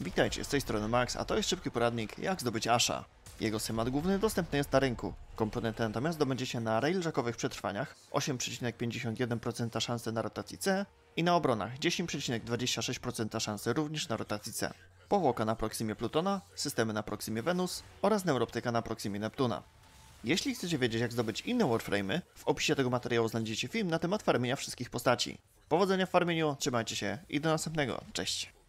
Witajcie, z tej strony Max, a to jest szybki poradnik jak zdobyć Asha. Jego schemat główny dostępny jest na rynku. Komponent natomiast zdobędziecie na railjackowych przetrwaniach 8,51% szansy na rotacji C i na obronach 10,26% szansy również na rotacji C. Powłoka na proksimie Plutona, systemy na proksimie Wenus oraz neuroptyka na proksimie Neptuna. Jeśli chcecie wiedzieć jak zdobyć inne warframe'y, w opisie tego materiału znajdziecie film na temat farmienia wszystkich postaci. Powodzenia w farmieniu, trzymajcie się i do następnego, cześć!